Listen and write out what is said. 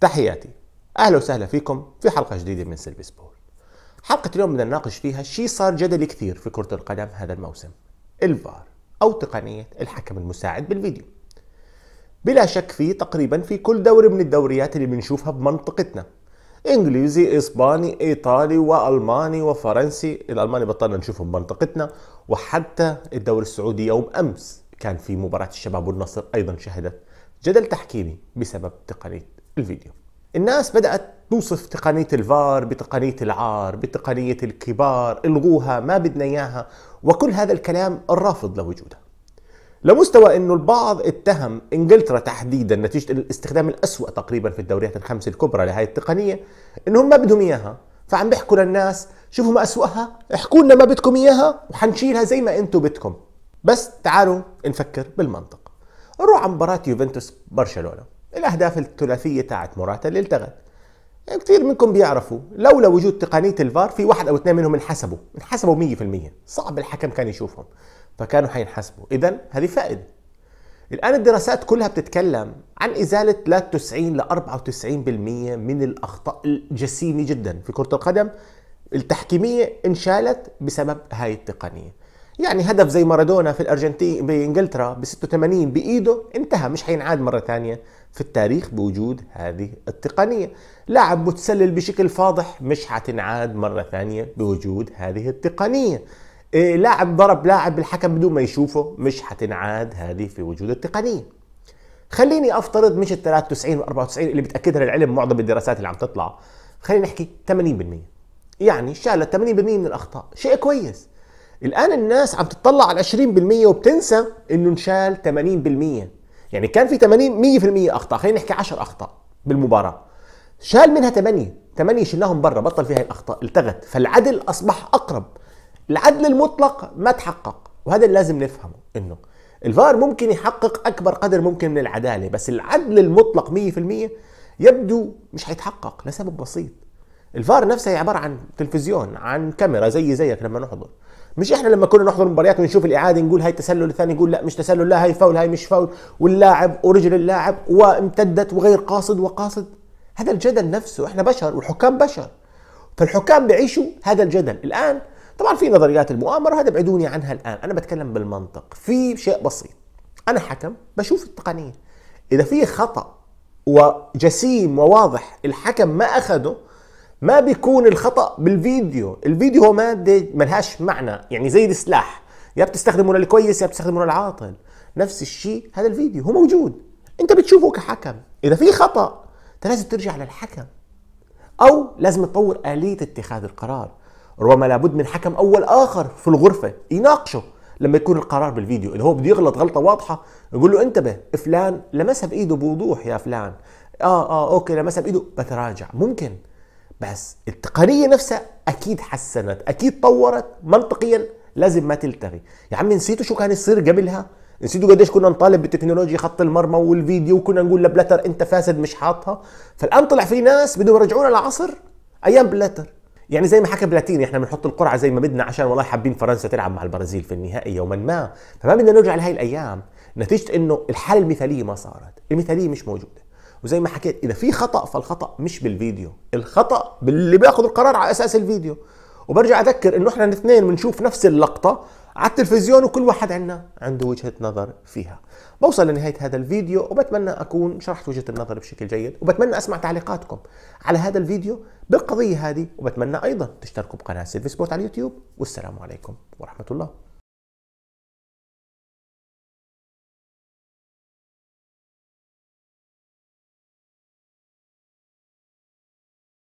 تحياتي اهلا وسهلا فيكم في حلقه جديده من سيلفيس سبورت حلقه اليوم بدنا نناقش فيها شيء صار جدل كثير في كره القدم هذا الموسم الفار او تقنيه الحكم المساعد بالفيديو بلا شك في تقريبا في كل دوري من الدوريات اللي بنشوفها بمنطقتنا انجليزي اسباني ايطالي والماني وفرنسي الالماني بطلنا نشوفه بمنطقتنا وحتى الدوري السعودي يوم امس كان في مباراه الشباب والنصر ايضا شهدت جدل تحكيمي بسبب تقنيه الفيديو الناس بدأت توصف تقنية الفار بتقنية العار بتقنية الكبار الغوها ما بدنا إياها وكل هذا الكلام الرافض لوجودها لمستوى أنه البعض اتهم إنجلترا تحديدا نتيجة الاستخدام الأسوأ تقريبا في الدوريات الخمس الكبرى لهذه التقنية أنهم ما بدهم إياها فعم بيحكوا للناس شوفوا ما أسوأها احكوا لنا ما بدكم إياها وحنشيلها زي ما أنتم بدكم بس تعالوا نفكر بالمنطق نروح على مباراة يوفنتوس برشلونة الأهداف الثلاثية تاعت مراتا اللي التغت كثير منكم بيعرفوا لولا وجود تقنية الفار في واحد أو اثنين منهم انحسبوا انحسبوا 100% صعب الحكم كان يشوفهم فكانوا حينحسبوا إذا هذه فائدة الآن الدراسات كلها بتتكلم عن إزالة 93 ل 94% من الأخطاء الجسيمة جدا في كرة القدم التحكيمية انشالت بسبب هاي التقنية يعني هدف زي مارادونا في الأرجنتين بإنجلترا ب 86 بإيده انتهى مش حينعاد مرة ثانية في التاريخ بوجود هذه التقنية لاعب متسلل بشكل فاضح مش حتنعاد مرة ثانية بوجود هذه التقنية إيه، لاعب ضرب لاعب بالحكم بدون ما يشوفه مش حتنعاد هذه في وجود التقنية خليني افترض مش ال 93 و 94 اللي بتاكدها للعلم معظم الدراسات اللي عم تطلع خلينا نحكي 80% يعني شالت 80% من الاخطاء شيء كويس الان الناس عم تطلع على 20% وبتنسى انه انشال 80% يعني كان في 80 100% اخطاء خلينا نحكي 10 اخطاء بالمباراه شال منها 8 8 شلناهم برا بطل فيها الاخطاء التغت فالعدل اصبح اقرب العدل المطلق ما تحقق وهذا اللي لازم نفهمه انه الفار ممكن يحقق اكبر قدر ممكن من العداله بس العدل المطلق 100% يبدو مش حيتحقق لسبب بسيط الفار نفسه هي عباره عن تلفزيون عن كاميرا زي زيك لما نحضر مش احنا لما كنا نحضر مباريات ونشوف الاعاده نقول هاي تسلل الثاني يقول لا مش تسلل لا هاي فاول هاي مش فاول واللاعب ورجل اللاعب وامتدت وغير قاصد وقاصد هذا الجدل نفسه احنا بشر والحكام بشر فالحكام بيعيشوا هذا الجدل الان طبعا في نظريات المؤامره هذا بعدوني عنها الان انا بتكلم بالمنطق في شيء بسيط انا حكم بشوف التقنيه اذا في خطا وجسيم وواضح الحكم ما اخذه ما بيكون الخطا بالفيديو الفيديو هو ماده ملهاش معنى يعني زي السلاح يا بتستخدمه للكويس يا بتستخدمه للعاطل نفس الشيء هذا الفيديو هو موجود انت بتشوفه كحكم اذا في خطا انت لازم ترجع للحكم او لازم تطور اليه اتخاذ القرار ربما لابد من حكم اول اخر في الغرفه يناقشه لما يكون القرار بالفيديو اللي هو بده يغلط غلطه واضحه يقول له انتبه فلان لمسها بايده بوضوح يا فلان اه اه اوكي لمسها بايده بتراجع ممكن بس التقنية نفسها أكيد حسنت أكيد طورت منطقيا لازم ما تلتغي يا عمي نسيتوا شو كان يصير قبلها نسيتوا قديش كنا نطالب بالتكنولوجيا خط المرمى والفيديو وكنا نقول لبلتر انت فاسد مش حاطها فالان طلع في ناس بدهم يرجعونا لعصر ايام بلتر يعني زي ما حكى بلاتيني احنا بنحط القرعه زي ما بدنا عشان والله حابين فرنسا تلعب مع البرازيل في النهائي يوما ما فما بدنا نرجع لهي الايام نتيجه انه الحاله المثاليه ما صارت المثاليه مش موجوده وزي ما حكيت اذا في خطا فالخطا مش بالفيديو الخطا باللي بياخذ القرار على اساس الفيديو وبرجع اذكر انه احنا الاثنين بنشوف نفس اللقطه على التلفزيون وكل واحد عنا عنده وجهه نظر فيها بوصل لنهايه هذا الفيديو وبتمنى اكون شرحت وجهه النظر بشكل جيد وبتمنى اسمع تعليقاتكم على هذا الفيديو بالقضيه هذه وبتمنى ايضا تشتركوا بقناه سيلفي سبورت على اليوتيوب والسلام عليكم ورحمه الله